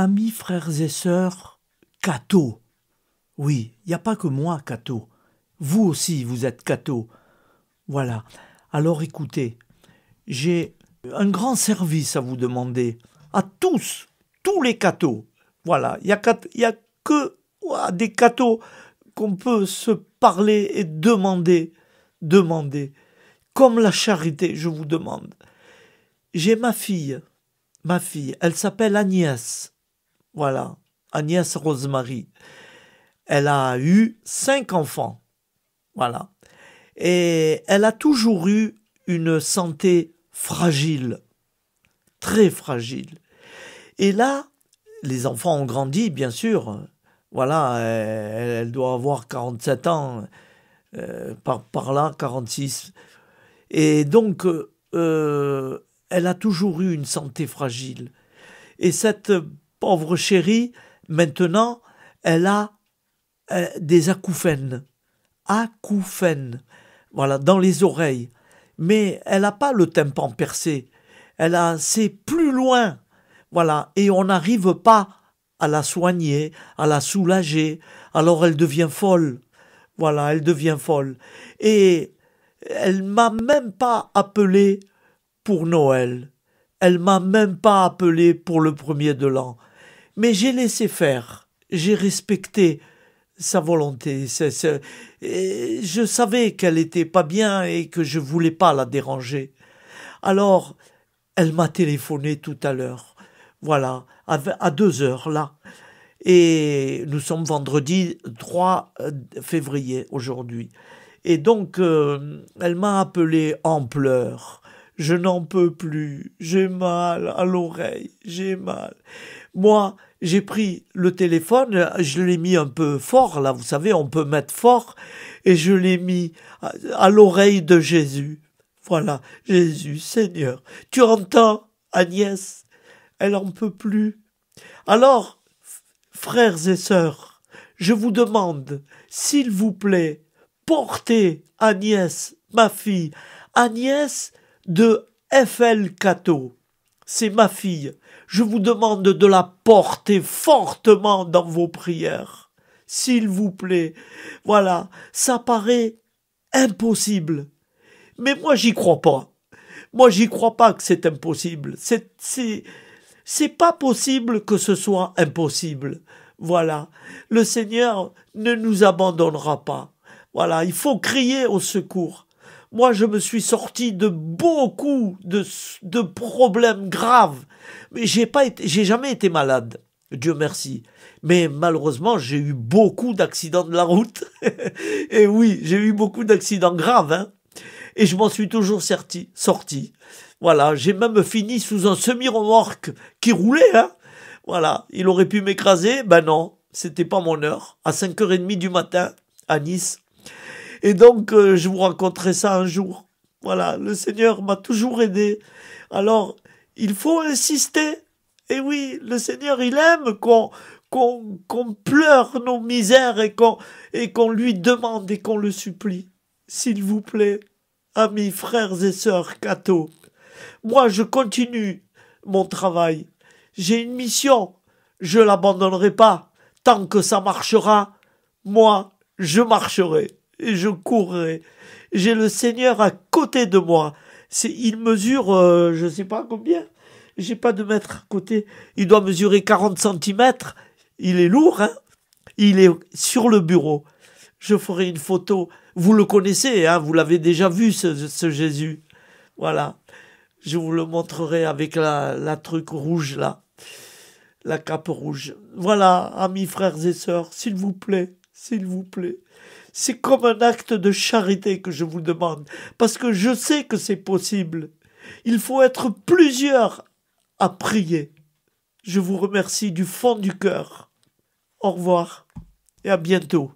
amis, frères et sœurs, cathos. Oui, il n'y a pas que moi cathos. Vous aussi, vous êtes cathos. Voilà. Alors écoutez, j'ai un grand service à vous demander, à tous, tous les cathos. Voilà, il n'y a, y a, que des cathos qu'on peut se parler et demander, demander. Comme la charité, je vous demande. J'ai ma fille, ma fille, elle s'appelle Agnès. Voilà, Agnès Rosemary. Elle a eu cinq enfants. Voilà. Et elle a toujours eu une santé fragile, très fragile. Et là, les enfants ont grandi, bien sûr. Voilà, elle, doit avoir 47 ans, euh, par, là, 46. Et donc, euh, elle a toujours eu une santé fragile. Et cette pauvre chérie, maintenant, elle a euh, des acouphènes. Acouphènes. Voilà, dans les oreilles. Mais elle n'a pas le tympan percé. Elle a, c'est plus loin. Voilà. Et on n'arrive pas à la soigner, à la soulager. Alors elle devient folle. Voilà, elle devient folle. Et elle m'a même pas appelé pour Noël. Elle m'a même pas appelé pour le premier de l'an. Mais j'ai laissé faire, j'ai respecté sa volonté. je savais qu'elle n'était pas bien et que je ne voulais pas la déranger. Alors, elle m'a téléphoné tout à l'heure, voilà, à, deux heures là. Et nous sommes vendredi 3 euh, février aujourd'hui. Et donc, euh, elle m'a appelé en pleurs je n'en peux plus. J'ai mal à l'oreille. J'ai mal. Moi, j'ai pris le téléphone, je l'ai mis un peu fort, là, vous savez, on peut mettre fort, et je l'ai mis à, l'oreille de Jésus. Voilà, Jésus, Seigneur. Tu entends, Agnès? Elle en peut plus. Alors, frères et sœurs, je vous demande, s'il vous plaît, portez Agnès, ma fille. Agnès, de FL Cato. C'est ma fille. Je vous demande de la porter fortement dans vos prières. S'il vous plaît. Voilà, ça paraît impossible. Mais moi j'y crois pas. Moi j'y crois pas que c'est impossible. C'est c'est c'est pas possible que ce soit impossible. Voilà. Le Seigneur ne nous abandonnera pas. Voilà, il faut crier au secours. Moi, je me suis sorti de beaucoup de, problèmes graves. Mais j'ai pas j'ai jamais été malade. Dieu merci. Mais malheureusement, j'ai eu beaucoup d'accidents de la route. et oui, j'ai eu beaucoup d'accidents graves. Hein. et je m'en suis toujours sorti. sorti. Voilà, j'ai même fini sous un semi-remorque qui roulait. Hein. voilà, il aurait pu m'écraser. Ben non, c'était pas mon heure. À 5h30 du matin, à Nice. Et donc, euh, je vous raconterai ça un jour. Voilà, le Seigneur m'a toujours aidé. Alors, il faut insister. Et oui, le Seigneur, il aime qu'on qu'on pleure nos misères et qu'on et qu'on lui demande et qu'on le supplie. S'il vous plaît, amis, frères et sœurs cathos, moi je continue mon travail. J'ai une mission, je l'abandonnerai pas. Tant que ça marchera, moi je marcherai je courrai. J'ai le Seigneur à côté de moi. il mesure, euh, je ne sais pas combien. J'ai pas de mètre à côté. Il doit mesurer 40 cm. Il est lourd, hein. Il est sur le bureau. Je ferai une photo. Vous le connaissez, hein. Vous l'avez déjà vu, ce, Jésus. Voilà. Je vous le montrerai avec la, la truc rouge, là. La cape rouge. Voilà, amis, frères et sœurs, s'il vous plaît s'il vous plaît. C'est comme un acte de charité que je vous demande, parce que je sais que c'est possible. Il faut être plusieurs à prier. Je vous remercie du fond du cœur. Au revoir et à bientôt.